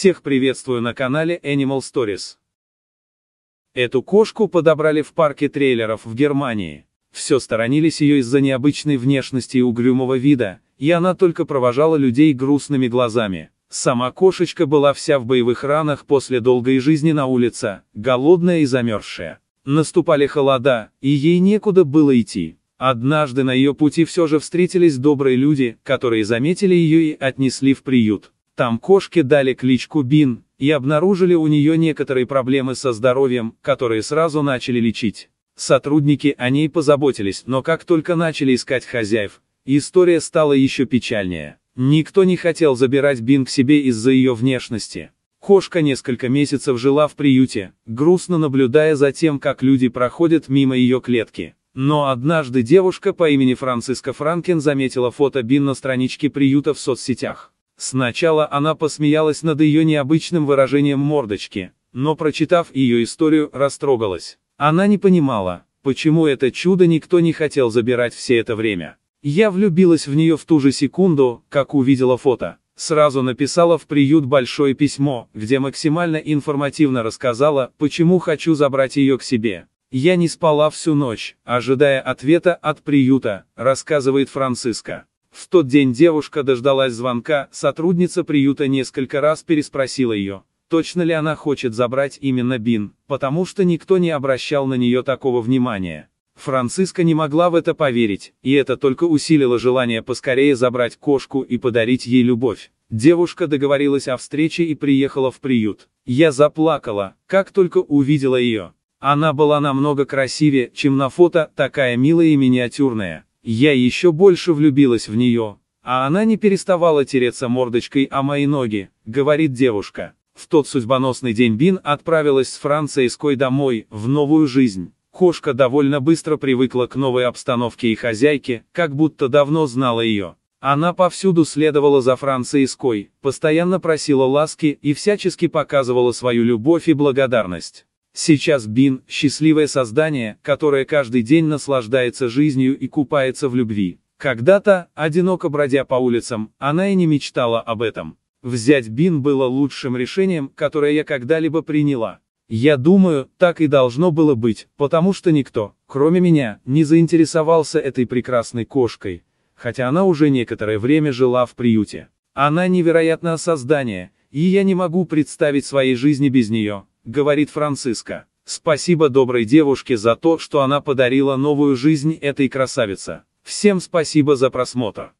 Всех приветствую на канале Animal Stories. Эту кошку подобрали в парке трейлеров в Германии. Все сторонились ее из-за необычной внешности и угрюмого вида, и она только провожала людей грустными глазами. Сама кошечка была вся в боевых ранах после долгой жизни на улице, голодная и замерзшая. Наступали холода, и ей некуда было идти. Однажды на ее пути все же встретились добрые люди, которые заметили ее и отнесли в приют. Там кошке дали кличку Бин, и обнаружили у нее некоторые проблемы со здоровьем, которые сразу начали лечить. Сотрудники о ней позаботились, но как только начали искать хозяев, история стала еще печальнее. Никто не хотел забирать Бин к себе из-за ее внешности. Кошка несколько месяцев жила в приюте, грустно наблюдая за тем, как люди проходят мимо ее клетки. Но однажды девушка по имени Франциска Франкин заметила фото Бин на страничке приюта в соцсетях. Сначала она посмеялась над ее необычным выражением мордочки, но прочитав ее историю, растрогалась. Она не понимала, почему это чудо никто не хотел забирать все это время. Я влюбилась в нее в ту же секунду, как увидела фото. Сразу написала в приют большое письмо, где максимально информативно рассказала, почему хочу забрать ее к себе. Я не спала всю ночь, ожидая ответа от приюта, рассказывает Франциска. В тот день девушка дождалась звонка, сотрудница приюта несколько раз переспросила ее, точно ли она хочет забрать именно Бин, потому что никто не обращал на нее такого внимания. Франциска не могла в это поверить, и это только усилило желание поскорее забрать кошку и подарить ей любовь. Девушка договорилась о встрече и приехала в приют. Я заплакала, как только увидела ее. Она была намного красивее, чем на фото, такая милая и миниатюрная. Я еще больше влюбилась в нее. А она не переставала тереться мордочкой о мои ноги, говорит девушка. В тот судьбоносный день Бин отправилась с Франциской домой, в новую жизнь. Кошка довольно быстро привыкла к новой обстановке и хозяйке, как будто давно знала ее. Она повсюду следовала за Франциской, постоянно просила ласки и всячески показывала свою любовь и благодарность. Сейчас Бин – счастливое создание, которое каждый день наслаждается жизнью и купается в любви. Когда-то, одиноко бродя по улицам, она и не мечтала об этом. Взять Бин было лучшим решением, которое я когда-либо приняла. Я думаю, так и должно было быть, потому что никто, кроме меня, не заинтересовался этой прекрасной кошкой, хотя она уже некоторое время жила в приюте. Она невероятное создание, и я не могу представить своей жизни без нее говорит Франциска. Спасибо доброй девушке за то, что она подарила новую жизнь этой красавице. Всем спасибо за просмотр.